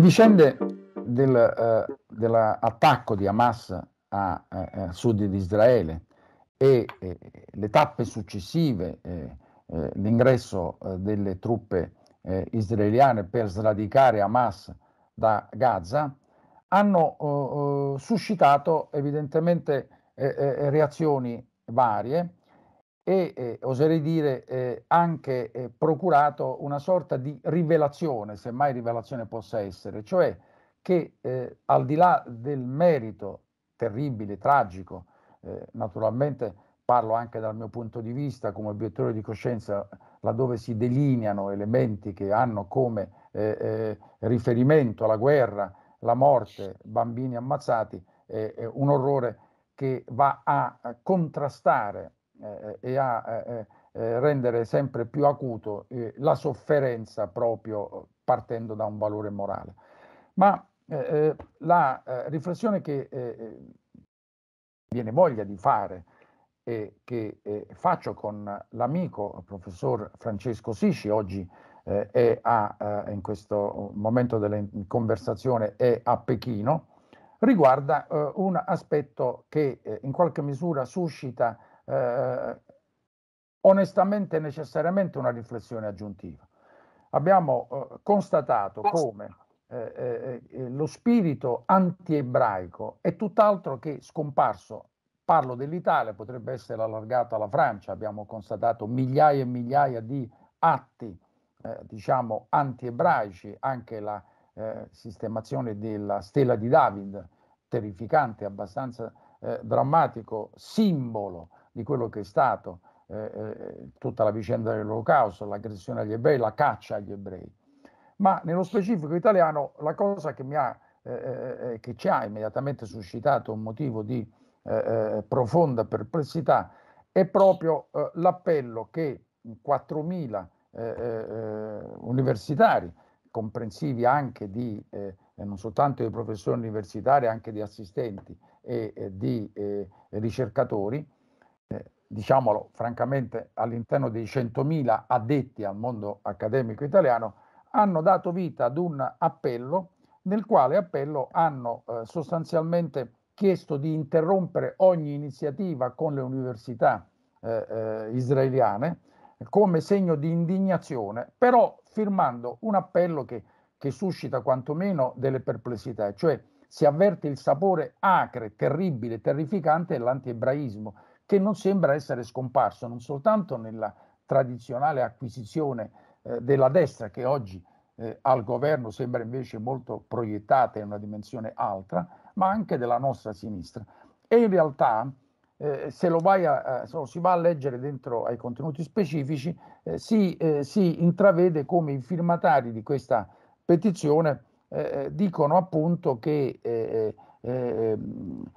vicende eh, dell'attacco di Hamas a, a, eh, eh, sud di Israele e, e le tappe successive, e, e, l'ingresso delle truppe israeliane per sradicare Hamas da Gaza, hanno suscitato evidentemente reazioni varie e eh, oserei dire eh, anche eh, procurato una sorta di rivelazione, se mai rivelazione possa essere, cioè che eh, al di là del merito terribile, tragico, eh, naturalmente parlo anche dal mio punto di vista come obiettore di coscienza, laddove si delineano elementi che hanno come eh, riferimento la guerra, la morte, bambini ammazzati, un orrore che va a contrastare eh, eh, e a eh, rendere sempre più acuto la sofferenza proprio partendo da un valore morale. Ma la riflessione che viene voglia di fare e che faccio con l'amico professor Francesco Sisci, oggi è a, in questo momento della conversazione è a Pechino, riguarda un aspetto che in qualche misura suscita eh, onestamente e necessariamente una riflessione aggiuntiva. Abbiamo eh, constatato come eh, eh, eh, lo spirito antiebraico è tutt'altro che scomparso. Parlo dell'Italia, potrebbe essere allargato alla Francia, abbiamo constatato migliaia e migliaia di atti, eh, diciamo, antiebraici, anche la sistemazione della stella di David, terrificante, abbastanza eh, drammatico simbolo di quello che è stato eh, eh, tutta la vicenda dell'olocausto, l'aggressione agli ebrei, la caccia agli ebrei. Ma nello specifico italiano la cosa che, ha, eh, eh, eh, che ci ha immediatamente suscitato un motivo di eh, profonda perplessità è proprio l'appello che 4.000 universitari, comprensivi anche di, non soltanto di professori universitari, anche di assistenti e di ricercatori, eh, diciamolo francamente, all'interno dei 100.000 addetti al mondo accademico italiano, hanno dato vita ad un appello nel quale appello hanno eh, sostanzialmente chiesto di interrompere ogni iniziativa con le università eh, eh, israeliane come segno di indignazione, però firmando un appello che, che suscita quantomeno delle perplessità, cioè si avverte il sapore acre, terribile, terrificante dell'antiebraismo che non sembra essere scomparso non soltanto nella tradizionale acquisizione eh, della destra che oggi eh, al governo sembra invece molto proiettata in una dimensione altra, ma anche della nostra sinistra. E in realtà eh, se, a, se lo si va a leggere dentro ai contenuti specifici, eh, si, eh, si, intravede come i firmatari di questa petizione eh, eh, dicono appunto che ehm,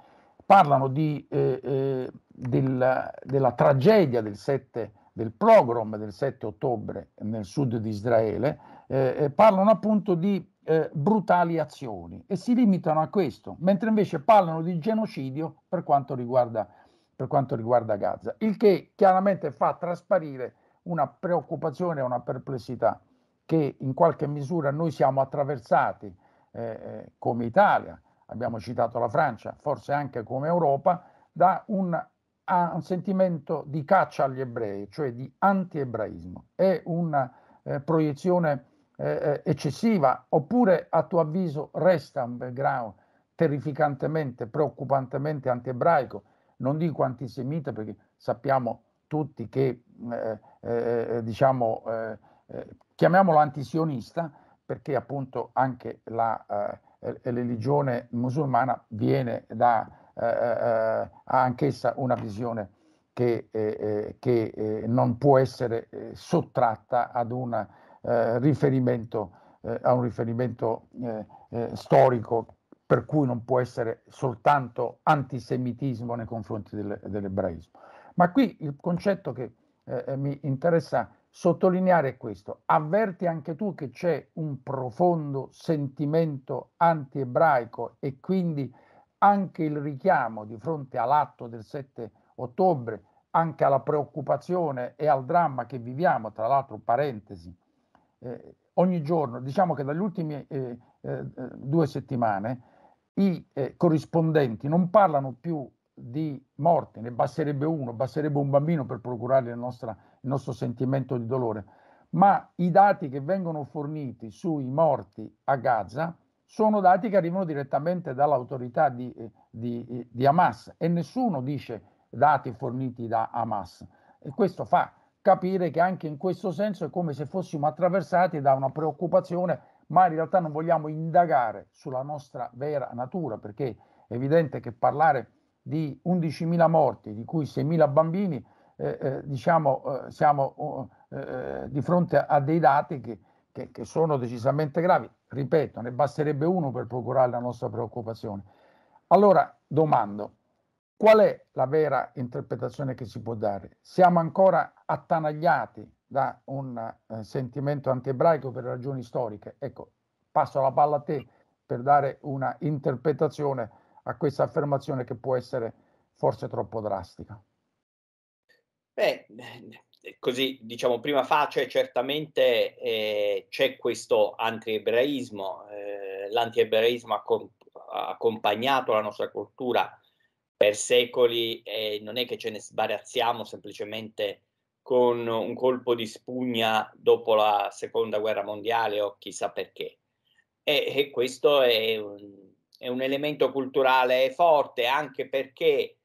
parlano di, eh, eh, della, della, tragedia del, 7, del pogrom del 7 ottobre nel sud di Israele, eh, eh parlano appunto di eh, brutali azioni e si limitano a questo, mentre invece parlano di genocidio per quanto riguarda, per quanto riguarda Gaza, il che chiaramente fa trasparire una preoccupazione e una perplessità che in qualche misura noi siamo attraversati eh, come Italia, abbiamo citato la Francia, forse anche come Europa, da un, un sentimento di caccia agli ebrei, cioè di anti-ebraismo. È una eh, proiezione eh, eh, eccessiva oppure a tuo avviso resta un background terrificantemente, preoccupantemente anti-ebraico? Non dico antisemita perché sappiamo tutti che, eh, eh diciamo, eh, chiamiamolo antisionista, perché appunto anche la religione musulmana viene da, eh, eh, eh anch'essa una visione che, eh, eh che eh, non può essere sottratta ad un riferimento, a un riferimento storico per cui non può essere soltanto antisemitismo nei confronti del, dell'ebraismo. Ma qui il concetto che mi interessa sottolineare questo. Avverti anche tu che c'è un profondo sentimento anti-ebraico e quindi anche il richiamo di fronte all'atto del 7 ottobre, anche alla preoccupazione e al dramma che viviamo, tra l'altro parentesi, eh, ogni giorno, diciamo che dalle ultime eh, eh, due settimane i eh, corrispondenti non parlano più di morti, ne basterebbe uno, basterebbe un bambino per procurare la nostra il nostro sentimento di dolore, ma i dati che vengono forniti sui morti a Gaza sono dati che arrivano direttamente dall'autorità di, eh, di, eh, di Hamas e nessuno dice dati forniti da Hamas. E questo fa capire che anche in questo senso è come se fossimo attraversati da una preoccupazione, ma in realtà non vogliamo indagare sulla nostra vera natura, perché è evidente che parlare di 11.000 morti, di cui 6.000 bambini, eh, eh, diciamo, eh, siamo uh, eh, di fronte a dei dati che, che, che, sono decisamente gravi. Ripeto, ne basterebbe uno per procurare la nostra preoccupazione. Allora domando, qual è la vera interpretazione che si può dare? Siamo ancora attanagliati da un sentimento antiebraico per ragioni storiche? Ecco, passo la palla a te per dare una interpretazione a questa affermazione che può essere forse troppo drastica. Beh, eh, così diciamo prima faccia certamente eh, c'è questo antiebraismo, eh, l'antiebraismo ha, comp- ha, accompagnato la nostra cultura per secoli e eh, non è che ce ne sbarazziamo semplicemente con un colpo di spugna dopo la seconda guerra mondiale o chissà perché. E, e questo è un, è un elemento culturale forte anche perché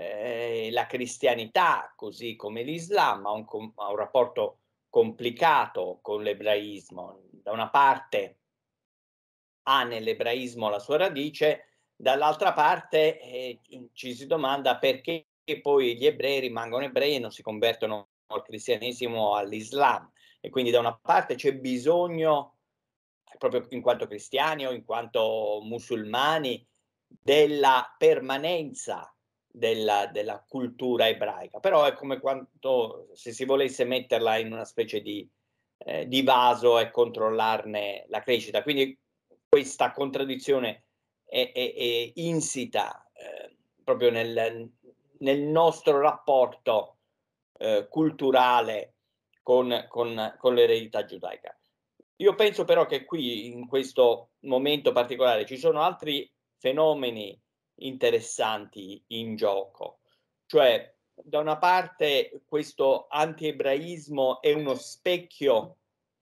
eh, la cristianità, così come l'Islam, ha un, ha un rapporto complicato con l'ebraismo. Da una parte ha nell'ebraismo la sua radice, dall'altra parte eh, ci si domanda perché poi gli ebrei rimangono ebrei e non si convertono al cristianesimo o all'Islam. E quindi da una parte c'è bisogno, eh, proprio in quanto cristiani o in quanto musulmani, della permanenza della, della, cultura ebraica, però è come quanto se si volesse metterla in una specie di, eh, di vaso e controllarne la crescita. Quindi questa contraddizione è, è, è insita eh, proprio nel, nel, nostro rapporto eh, culturale con, con, con l'eredità giudaica. Io penso però che qui in questo momento particolare ci sono altri fenomeni interessanti in gioco. Cioè, da una parte questo anti-ebraismo è uno specchio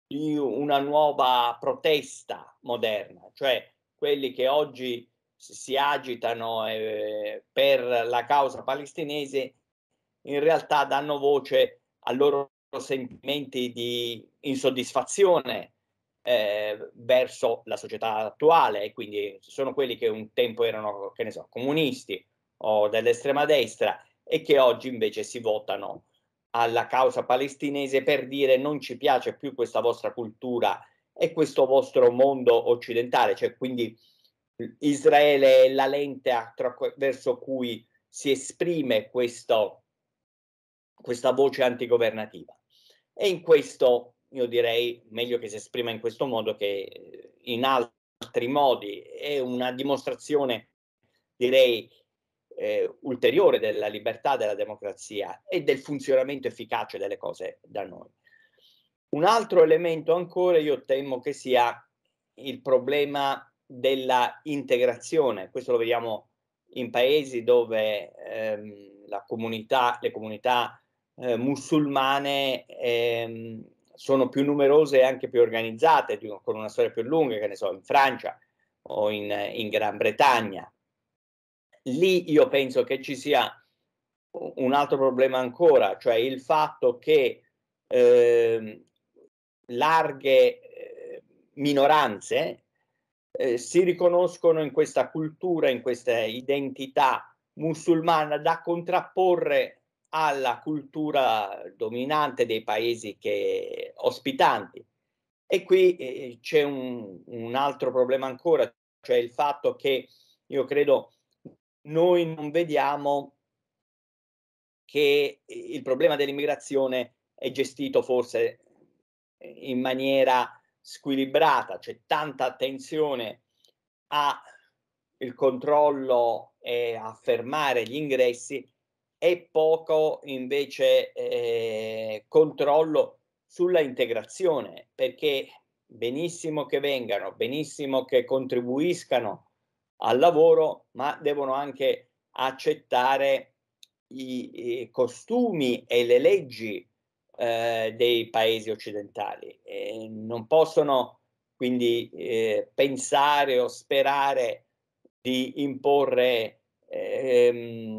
di una nuova protesta moderna, cioè quelli che oggi si agitano eh, per la causa palestinese in realtà danno voce ai loro sentimenti di insoddisfazione eh, verso la società attuale e quindi sono quelli che un tempo erano, che ne so, comunisti o dell'estrema destra e che oggi invece si votano alla causa palestinese per dire non ci piace più questa vostra cultura e questo vostro mondo occidentale, cioè quindi Israele è la lente verso cui si esprime questo, questa voce antigovernativa. E in questo io direi meglio che si esprima in questo modo che eh, in altri modi. È una dimostrazione, direi, eh, ulteriore della libertà della democrazia e del funzionamento efficace delle cose da noi. Un altro elemento ancora io temo che sia il problema della integrazione. Questo lo vediamo in paesi dove ehm, comunità, le comunità eh, musulmane ehm, sono più numerose e anche più organizzate, con una storia più lunga, che ne so, in Francia o in, in Gran Bretagna. Lì io penso che ci sia un altro problema ancora, cioè il fatto che eh, larghe eh, minoranze eh, si riconoscono in questa cultura, in questa identità musulmana da contrapporre alla cultura dominante dei paesi che, ospitanti. E qui eh, eh, c'è un, un, altro problema ancora, cioè il fatto che io credo noi non vediamo che il problema dell'immigrazione è gestito forse in maniera squilibrata, c'è cioè tanta attenzione al controllo e a fermare gli ingressi e poco invece eh, controllo sulla integrazione, perché benissimo che vengano, benissimo che contribuiscano al lavoro, ma devono anche accettare i, i costumi e le leggi eh, dei paesi occidentali. E non possono quindi eh, pensare o sperare di imporre ehm,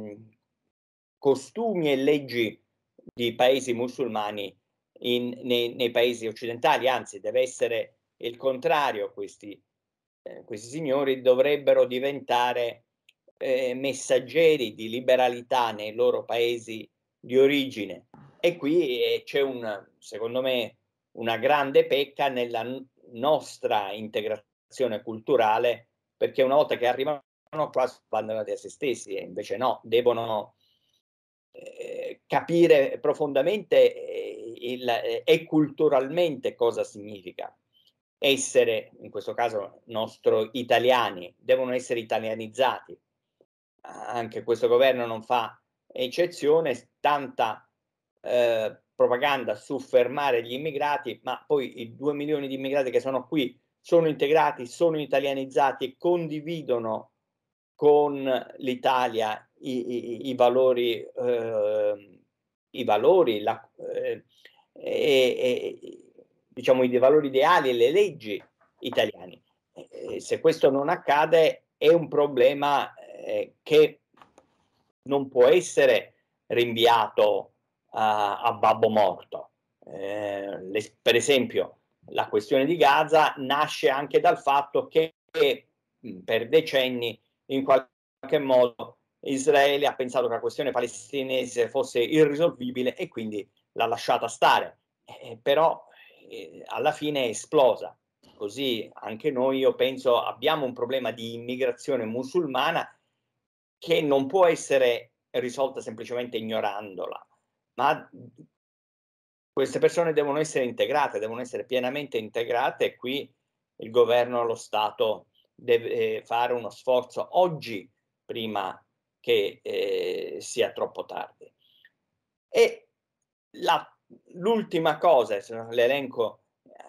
costumi e leggi di paesi musulmani in, nei, nei, paesi occidentali, anzi deve essere il contrario, questi, eh, questi signori dovrebbero diventare eh, messaggeri di liberalità nei loro paesi di origine. E qui eh, c'è un, secondo me, una grande pecca nella nostra integrazione culturale, perché una volta che arrivano qua vanno da se stessi, e invece no, devono capire profondamente eh, il, eh, e culturalmente cosa significa essere, in questo caso, nostro italiani, devono essere italianizzati. Anche questo governo non fa eccezione, tanta eh, propaganda su fermare gli immigrati, ma poi i due milioni di immigrati che sono qui sono integrati, sono italianizzati e condividono con l'Italia i, i, i valori eh, i valori, la, eh, eh, diciamo, i valori ideali e le leggi italiane. Eh, se questo non accade è un problema eh, che non può essere rinviato a, a babbo morto. Eh, le, per esempio, la questione di Gaza nasce anche dal fatto che per decenni in qualche modo Israele ha pensato che la questione palestinese fosse irrisolvibile e quindi l'ha lasciata stare, eh, però eh, alla fine è esplosa. Così anche noi, io penso, abbiamo un problema di immigrazione musulmana che non può essere risolta semplicemente ignorandola, ma queste persone devono essere integrate, devono essere pienamente integrate e qui il governo, lo Stato deve eh, fare uno sforzo oggi prima che eh, sia troppo tardi. E la, l'ultima cosa, se non l'elenco,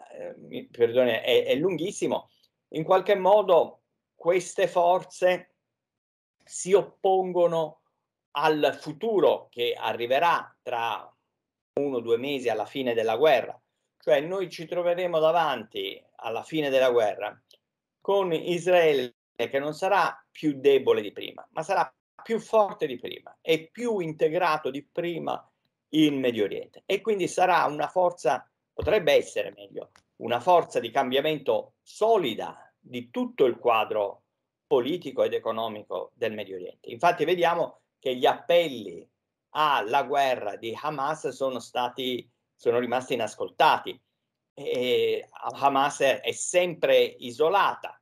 eh, perdone, è, è lunghissimo, in qualche modo queste forze si oppongono al futuro che arriverà tra uno o due mesi alla fine della guerra. Cioè noi ci troveremo davanti alla fine della guerra con Israele che non sarà più debole di prima, ma sarà più forte di prima e più integrato di prima in Medio Oriente e quindi sarà una forza, potrebbe essere meglio, una forza di cambiamento solida di tutto il quadro politico ed economico del Medio Oriente. Infatti vediamo che gli appelli alla guerra di Hamas sono, stati, sono rimasti inascoltati. E Hamas è sempre isolata.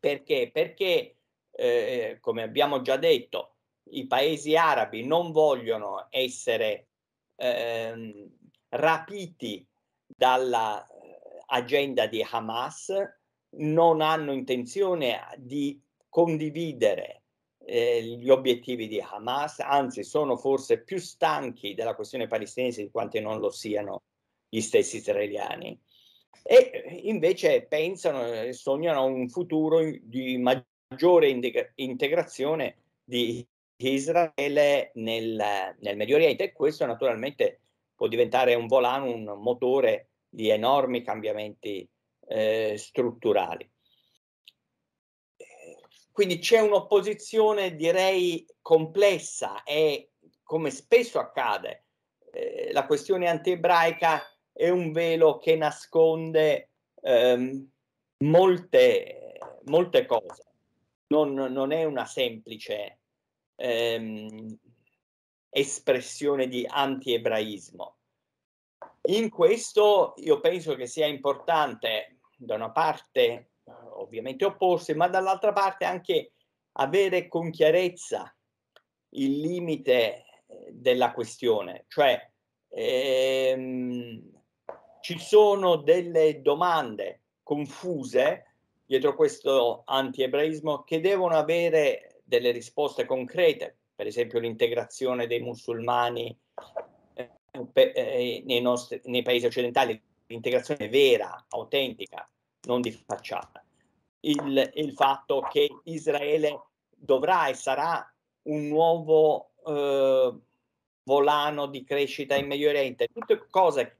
Perché? Perché eh, eh, come abbiamo già detto, i paesi arabi non vogliono essere ehm, eh, rapiti dall'agenda di Hamas, non hanno intenzione di condividere eh, gli obiettivi di Hamas, anzi sono forse più stanchi della questione palestinese di quanti non lo siano gli stessi israeliani. E eh, invece pensano e sognano un futuro di maggiore maggiore integra- integrazione di Israele nel, nel, Medio Oriente e questo naturalmente può diventare un volano, un motore di enormi cambiamenti eh, strutturali. Quindi c'è un'opposizione direi complessa e come spesso accade eh, la questione anti-ebraica è un velo che nasconde ehm, molte, molte cose non, non è una semplice ehm, espressione di anti-ebraismo. In questo io penso che sia importante da una parte ovviamente opporsi, ma dall'altra parte anche avere con chiarezza il limite eh, della questione, cioè ehm, ci sono delle domande confuse dietro questo anti-ebraismo che devono avere delle risposte concrete, per esempio l'integrazione dei musulmani eh, eh, nei, nostri, nei paesi occidentali, l'integrazione vera, autentica, non di facciata. Il, il fatto che Israele dovrà e sarà un nuovo eh, volano di crescita in Medio Oriente, tutte cose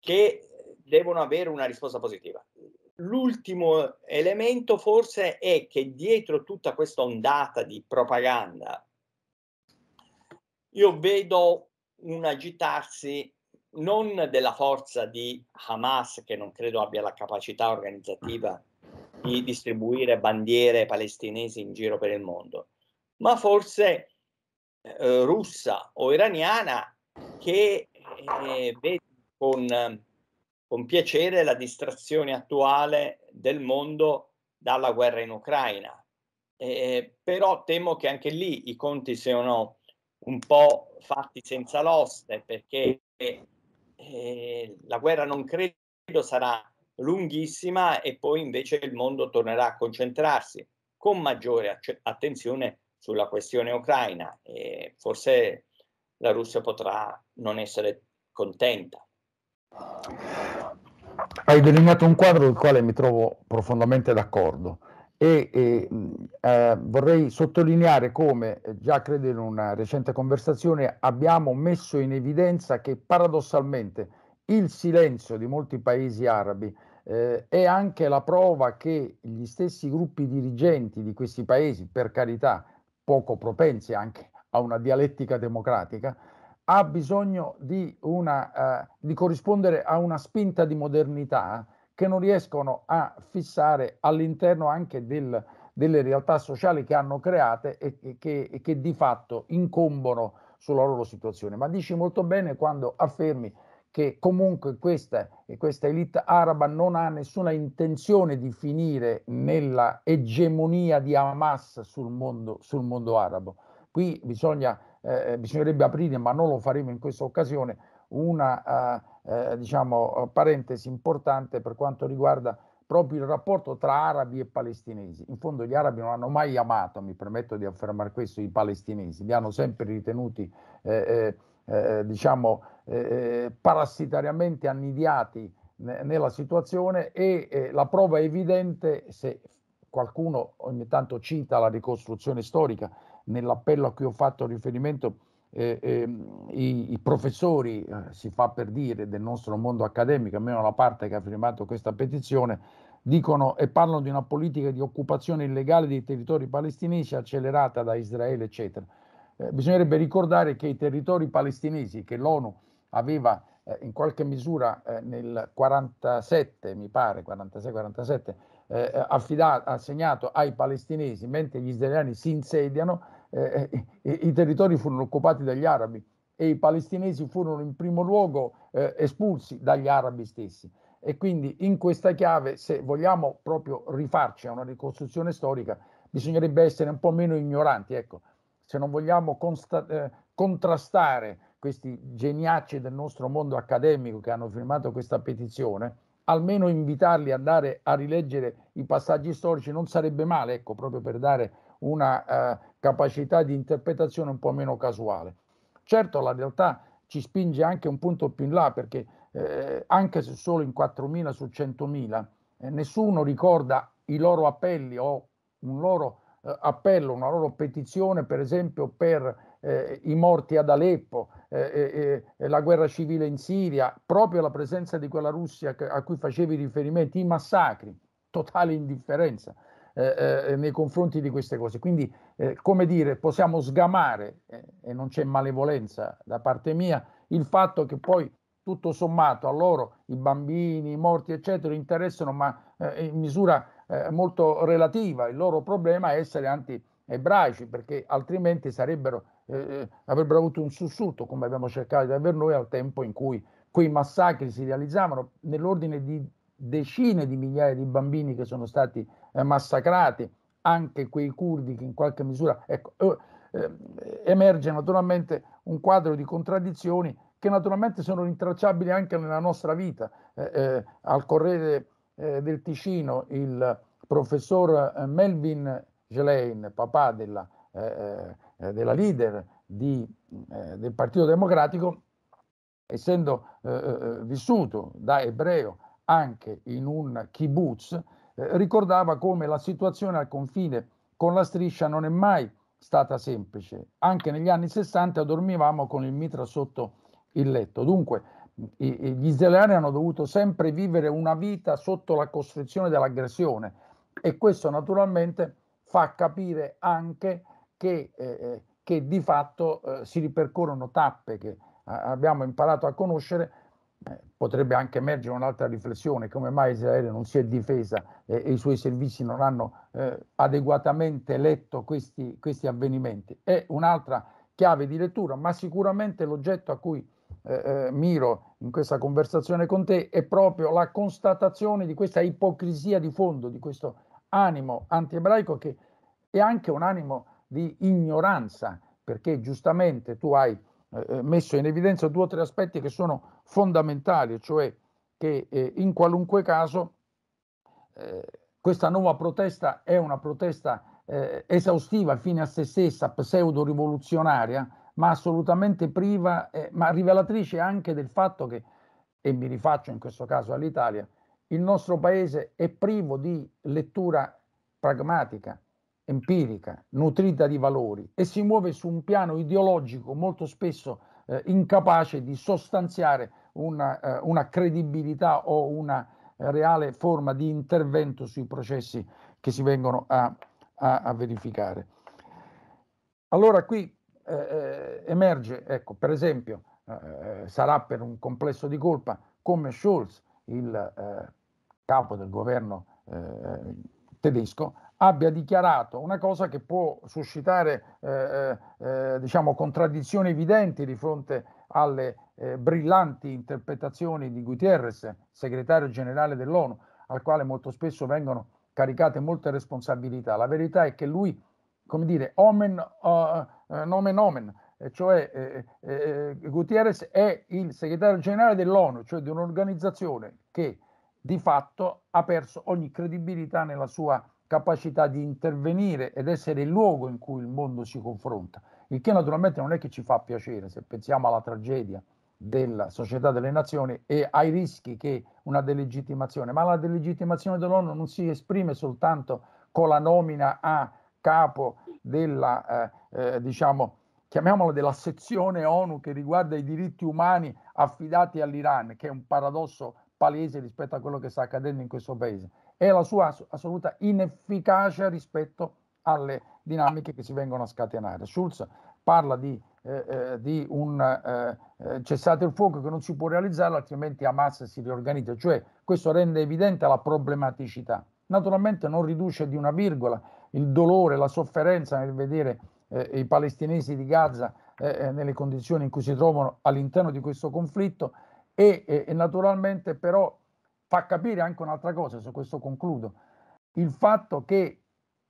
che devono avere una risposta positiva. L'ultimo elemento forse è che dietro tutta questa ondata di propaganda io vedo un agitarsi non della forza di Hamas, che non credo abbia la capacità organizzativa di distribuire bandiere palestinesi in giro per il mondo, ma forse eh, russa o iraniana che eh, vede con con piacere la distrazione attuale del mondo dalla guerra in Ucraina. Eh, però temo che anche lì i conti siano un po' fatti senza l'oste, perché eh, la guerra non credo sarà lunghissima e poi invece il mondo tornerà a concentrarsi con maggiore attenzione sulla questione ucraina e forse la Russia potrà non essere contenta. Hai delineato un quadro del quale mi trovo profondamente d'accordo e, e eh, vorrei sottolineare come eh, già credo in una recente conversazione abbiamo messo in evidenza che paradossalmente il silenzio di molti paesi arabi eh, è anche la prova che gli stessi gruppi dirigenti di questi paesi, per carità, poco propensi anche a una dialettica democratica, ha bisogno di, una, eh, di corrispondere a una spinta di modernità che non riescono a fissare all'interno anche del, delle realtà sociali che hanno create e, che, e che di fatto incombono sulla loro situazione. Ma dici molto bene quando affermi che comunque questa, questa, elite araba non ha nessuna intenzione di finire nella egemonia di Hamas sul mondo, sul mondo arabo. Qui bisogna eh, eh, bisognerebbe aprire, ma non lo faremo in questa occasione, una eh, eh, diciamo, parentesi importante per quanto riguarda proprio il rapporto tra arabi e palestinesi. In fondo gli arabi non hanno mai amato, mi permetto di affermare questo, i palestinesi, li hanno sempre ritenuti eh, eh diciamo, parassitariamente annidiati nella situazione e eh, la prova evidente se qualcuno ogni tanto cita la ricostruzione storica nell'appello a cui ho fatto riferimento eh, eh, i, i, professori, eh, si fa per dire, del nostro mondo accademico, almeno la parte che ha firmato questa petizione, dicono e parlano di una politica di occupazione illegale dei territori palestinesi accelerata da Israele, eccetera. Eh, bisognerebbe ricordare che i territori palestinesi che l'ONU aveva eh, in qualche misura eh, nel 47, mi pare, 46-47, eh, eh affidato, assegnato ai palestinesi mentre gli israeliani si insediano, eh, eh, i, i, territori furono occupati dagli arabi e i palestinesi furono in primo luogo eh, espulsi dagli arabi stessi. E quindi in questa chiave, se vogliamo proprio rifarci a una ricostruzione storica, bisognerebbe essere un po' meno ignoranti, ecco, se non vogliamo consta- eh, contrastare questi geniacci del nostro mondo accademico che hanno firmato questa petizione, almeno invitarli a andare a rileggere i passaggi storici non sarebbe male, ecco, proprio per dare una eh, capacità di interpretazione un po' meno casuale. Certo, la realtà ci spinge anche un punto più in là, perché eh, anche se solo in 4.000 su 100.000, eh, nessuno ricorda i loro appelli o un loro eh, appello, una loro petizione, per esempio, per eh, i morti ad Aleppo, eh, eh, eh, la guerra civile in Siria, proprio la presenza di quella Russia a cui facevi riferimento, i massacri, totale indifferenza eh, eh nei confronti di queste cose. Quindi, eh, come dire, possiamo sgamare, e non c'è malevolenza da parte mia, il fatto che poi tutto sommato a loro i bambini, i morti, eccetera, interessano, ma in misura molto relativa. Il loro problema è essere anti ebraici, perché altrimenti sarebbero, eh, eh, avrebbero avuto un sussulto, come abbiamo cercato di avere noi al tempo in cui quei massacri si realizzavano, nell'ordine di decine di migliaia di bambini che sono stati eh, massacrati, anche quei curdi che in qualche misura... Ecco, eh, eh emerge naturalmente un quadro di contraddizioni che naturalmente sono rintracciabili anche nella nostra vita. Eh, al Corriere del Ticino il professor Melvin Ghislaine, papà della, eh, eh, eh, della leader di, eh, del Partito Democratico, essendo eh, eh vissuto da ebreo anche in un kibbutz, ricordava come la situazione al confine con la striscia non è mai stata semplice. Anche negli anni 60 dormivamo con il mitra sotto il letto. Dunque, gli israeliani hanno dovuto sempre vivere una vita sotto la costrizione dell'aggressione e questo naturalmente fa capire anche che, eh, eh, che di fatto eh, si ripercorrono tappe che eh, abbiamo imparato a conoscere. Eh, potrebbe anche emergere un'altra riflessione, come mai Israele non si è difesa e i suoi servizi non hanno adeguatamente letto questi, questi avvenimenti. È un'altra chiave di lettura, ma sicuramente l'oggetto a cui eh, miro in questa conversazione con te è proprio la constatazione di questa ipocrisia di fondo, di questo animo antiebraico che è anche un animo di ignoranza, perché giustamente tu hai eh, eh, messo in evidenza due o tre aspetti che sono fondamentali, cioè che eh, in qualunque caso eh, questa nuova protesta è una protesta eh, esaustiva, fine a se stessa, pseudo-rivoluzionaria, ma assolutamente priva, eh, ma rivelatrice anche del fatto che, e mi rifaccio in questo caso all'Italia, il nostro paese è privo di lettura pragmatica, empirica, nutrita di valori e si muove su un piano ideologico molto spesso eh, incapace di sostanziare una, eh, una credibilità o una reale forma di intervento sui processi che si vengono a, a, a verificare. Allora qui eh, eh, emerge, ecco, per esempio, eh, sarà per un complesso di colpa come Scholz, il capo del governo eh, tedesco, abbia dichiarato una cosa che può suscitare eh, eh, eh diciamo, contraddizioni evidenti di fronte alle eh, brillanti interpretazioni di Gutierrez, segretario generale dell'ONU, al quale molto spesso vengono caricate molte responsabilità. La verità è che lui, come dire, omen, uh, nomen omen, cioè eh, eh, Gutierrez è il segretario generale dell'ONU, cioè di un'organizzazione che di fatto ha perso ogni credibilità nella sua capacità di intervenire ed essere il luogo in cui il mondo si confronta, il che naturalmente non è che ci fa piacere se pensiamo alla tragedia della società delle nazioni e ai rischi che una delegittimazione, ma la delegittimazione dell'ONU non si esprime soltanto con la nomina a capo della, eh, eh, diciamo, chiamiamola della sezione ONU che riguarda i diritti umani affidati all'Iran, che è un paradosso palese rispetto a quello che sta accadendo in questo paese e la sua assoluta inefficacia rispetto alle dinamiche che si vengono a scatenare. Schulz parla di, eh, eh, di un eh, eh, cessate il fuoco che non si può realizzare altrimenti Hamas si riorganizza, cioè questo rende evidente la problematicità. Naturalmente non riduce di una virgola il dolore, la sofferenza nel vedere eh, i palestinesi di Gaza eh, nelle condizioni in cui si trovano all'interno di questo conflitto, e, e, e naturalmente però fa capire anche un'altra cosa, su questo concludo, il fatto che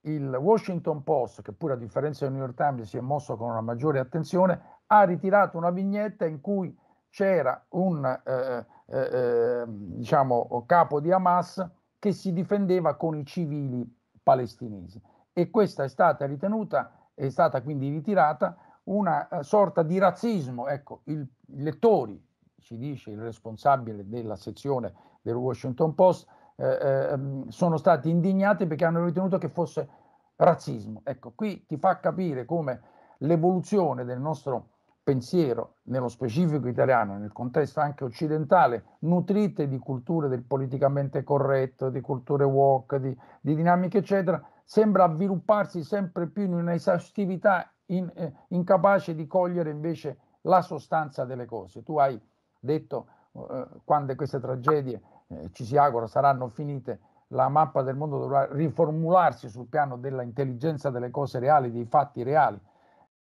il Washington Post, che pure a differenza del New York Times si è mosso con una maggiore attenzione, ha ritirato una vignetta in cui c'era un eh, eh, eh diciamo, capo di Hamas che si difendeva con i civili palestinesi e questa è stata ritenuta, è stata quindi ritirata una eh, sorta di razzismo. Ecco, i lettori ci dice il responsabile della sezione del Washington Post, eh, ehm, sono stati indignati perché hanno ritenuto che fosse razzismo. Ecco, qui ti fa capire come l'evoluzione del nostro pensiero, nello specifico italiano, nel contesto anche occidentale, nutrite di culture del politicamente corretto, di culture woke, di, di dinamiche, eccetera, sembra avvilupparsi sempre più in una esaustività in, eh, incapace di cogliere invece la sostanza delle cose. Tu hai detto eh, quando queste tragedie, eh, ci si augura, saranno finite, la mappa del mondo dovrà riformularsi sul piano dell'intelligenza delle cose reali, dei fatti reali.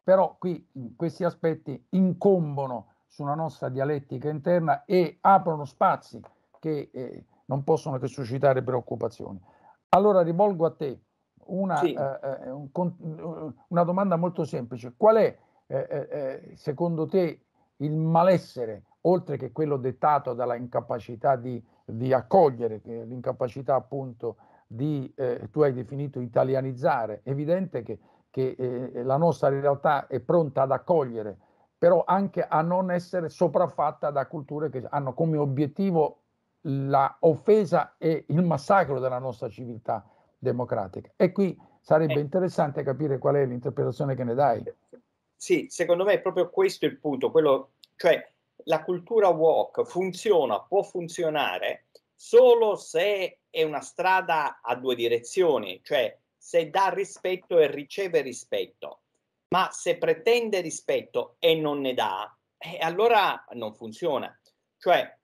Però qui questi aspetti incombono sulla nostra dialettica interna e aprono spazi che eh, non possono che suscitare preoccupazioni. Allora rivolgo a te una, sì. eh, eh un, eh, una domanda molto semplice. Qual è, eh, eh secondo te, il malessere oltre che quello dettato dalla incapacità di, di accogliere, l'incapacità appunto di, eh, tu hai definito italianizzare, è evidente che, che eh, la nostra realtà è pronta ad accogliere, però anche a non essere sopraffatta da culture che hanno come obiettivo la offesa e il massacro della nostra civiltà democratica. E qui sarebbe eh. interessante capire qual è l'interpretazione che ne dai. Sì, secondo me è proprio questo il punto, quello, cioè la cultura walk funziona, può funzionare solo se è una strada a due direzioni, cioè se dà rispetto e riceve rispetto. Ma se pretende rispetto e non ne dà, eh, allora non funziona. Cioè,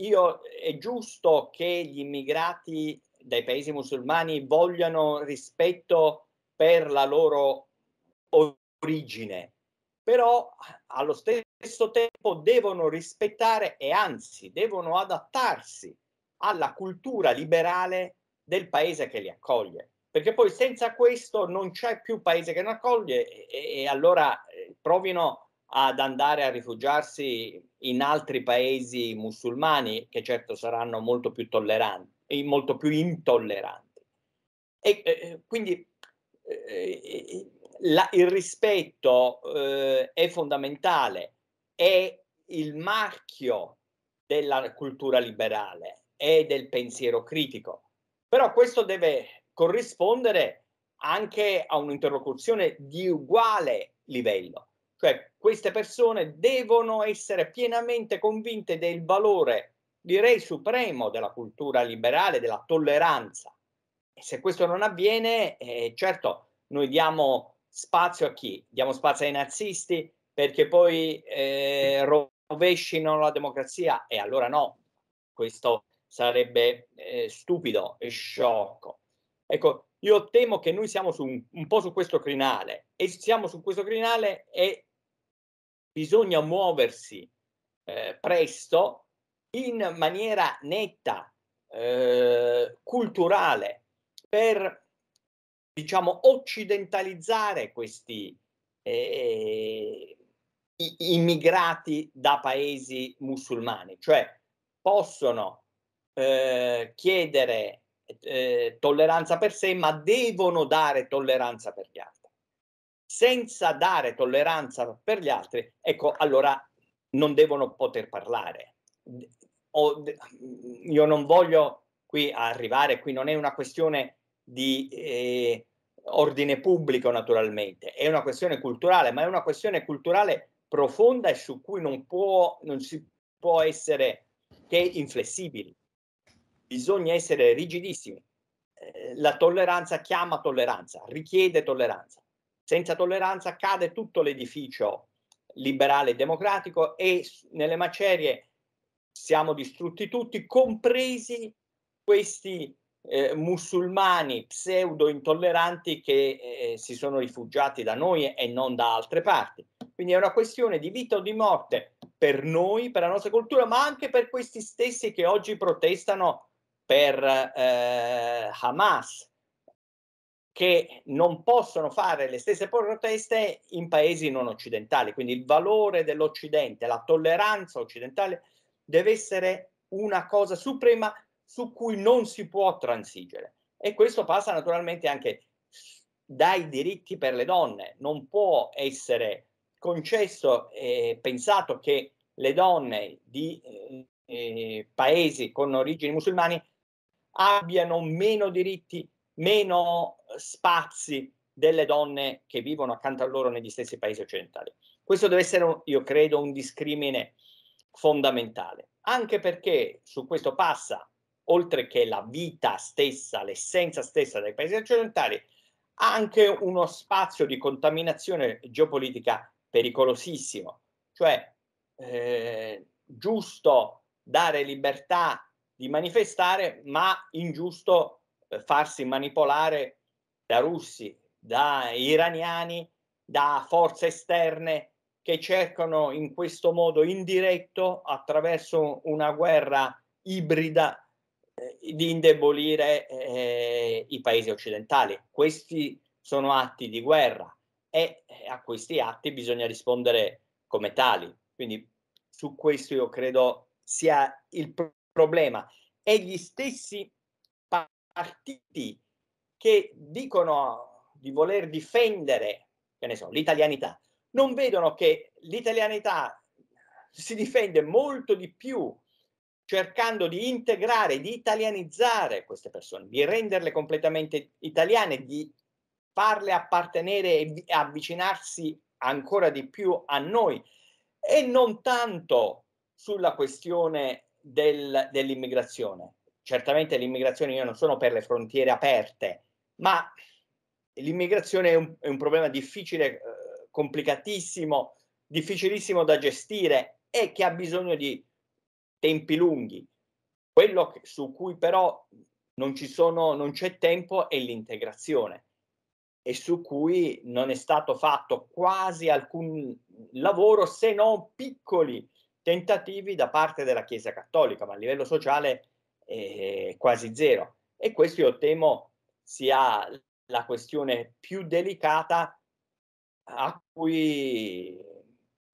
io, è giusto che gli immigrati dai paesi musulmani vogliano rispetto per la loro origine, però allo stesso stesso tempo devono rispettare e anzi devono adattarsi alla cultura liberale del paese che li accoglie. Perché poi senza questo non c'è più paese che li accoglie e, e allora eh, provino ad andare a rifugiarsi in altri paesi musulmani che certo saranno molto più tolleranti, e molto più intolleranti. E eh, eh quindi eh, eh, la, il rispetto eh, è fondamentale è il marchio della cultura liberale e del pensiero critico. Però questo deve corrispondere anche a un'interlocuzione di uguale livello, cioè queste persone devono essere pienamente convinte del valore, direi supremo, della cultura liberale, della tolleranza. E se questo non avviene, eh, certo, noi diamo spazio a chi? Diamo spazio ai nazisti, perché poi eh, rovescino la democrazia e allora no, questo sarebbe eh, stupido e sciocco. Ecco, io temo che noi siamo un, un, po' su questo crinale e siamo su questo crinale e bisogna muoversi eh, presto in maniera netta, eh, culturale, per diciamo occidentalizzare questi eh, immigrati da paesi musulmani, cioè possono eh, chiedere eh, tolleranza per sé, ma devono dare tolleranza per gli altri. Senza dare tolleranza per gli altri, ecco, allora non devono poter parlare. O, io non voglio qui arrivare, qui non è una questione di eh, ordine pubblico naturalmente, è una questione culturale, ma è una questione culturale profonda e su cui non, può, non si può essere che inflessibili. Bisogna essere rigidissimi. Eh, la tolleranza chiama tolleranza, richiede tolleranza. Senza tolleranza cade tutto l'edificio liberale e democratico e nelle macerie siamo distrutti tutti, compresi questi eh, musulmani pseudo intolleranti che eh, si sono rifugiati da noi e non da altre parti. Quindi è una questione di vita o di morte per noi, per la nostra cultura, ma anche per questi stessi che oggi protestano per eh, Hamas, che non possono fare le stesse proteste in paesi non occidentali. Quindi il valore dell'Occidente, la tolleranza occidentale deve essere una cosa suprema su cui non si può transigere. E questo passa naturalmente anche dai diritti per le donne. Non può essere concesso e eh, pensato che le donne di eh, eh paesi con origini musulmani abbiano meno diritti, meno spazi delle donne che vivono accanto a loro negli stessi paesi occidentali. Questo deve essere, io credo, un discrimine fondamentale, anche perché su questo passa oltre che la vita stessa, l'essenza stessa dei paesi occidentali, ha anche uno spazio di contaminazione geopolitica pericolosissimo, cioè eh, giusto dare libertà di manifestare, ma ingiusto eh, farsi manipolare da russi, da iraniani, da forze esterne che cercano in questo modo indiretto, attraverso una guerra ibrida, eh, di indebolire eh, i paesi occidentali. Questi sono atti di guerra e eh, a questi atti bisogna rispondere come tali. Quindi su questo io credo sia il problema. E gli stessi partiti che dicono di voler difendere, che ne so, l'italianità, non vedono che l'italianità si difende molto di più cercando di integrare, di italianizzare queste persone, di renderle completamente italiane, di farle appartenere e avvicinarsi ancora di più a noi e non tanto sulla questione del, dell'immigrazione. Certamente l'immigrazione, io non sono per le frontiere aperte, ma l'immigrazione è un, è un problema difficile, eh, complicatissimo, difficilissimo da gestire e che ha bisogno di tempi lunghi. Quello che, su cui però non, ci sono, non c'è tempo è l'integrazione e su cui non è stato fatto quasi alcun lavoro se non piccoli tentativi da parte della Chiesa Cattolica, ma a livello sociale è eh, quasi zero. E questo io temo sia la questione più delicata a cui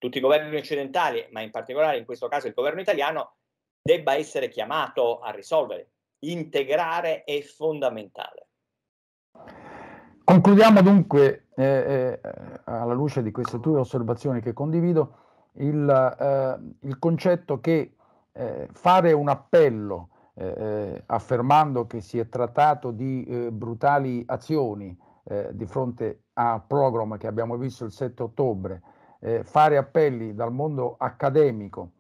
tutti i governi occidentali, ma in particolare in questo caso il governo italiano, debba essere chiamato a risolvere. Integrare è fondamentale. Concludiamo dunque, eh, eh, alla luce di queste tue osservazioni che condivido, il, eh, il concetto che eh, fare un appello eh, eh, affermando che si è trattato di brutali azioni di fronte a pogrom che abbiamo visto il 7 ottobre, eh, fare appelli dal mondo accademico,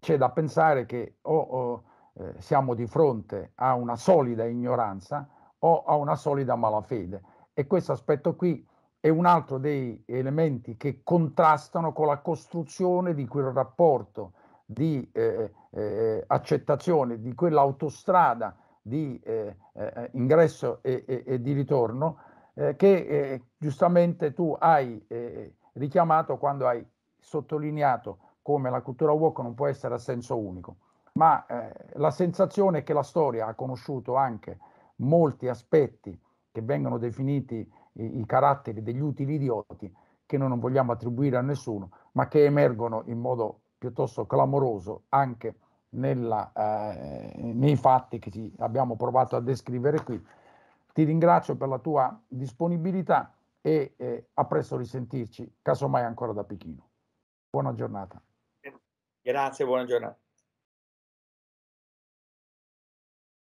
c'è da pensare che o, o eh, siamo di fronte a una solida ignoranza o a una solida malafede. E questo aspetto qui è un altro dei elementi che contrastano con la costruzione di quel rapporto di eh, eh, eh accettazione di quell'autostrada di eh, eh, ingresso e, e, e, di ritorno eh, che giustamente tu hai richiamato quando hai sottolineato come la cultura wok non può essere a senso unico, ma eh, la sensazione è che la storia ha conosciuto anche molti aspetti che vengono definiti i, i caratteri degli utili idioti, che noi non vogliamo attribuire a nessuno, ma che emergono in modo piuttosto clamoroso anche nella, eh, nei fatti che ci abbiamo provato a descrivere qui. Ti ringrazio per la tua disponibilità e eh, a presto risentirci, casomai ancora da Pechino. Buona giornata. Grazie, buona giornata.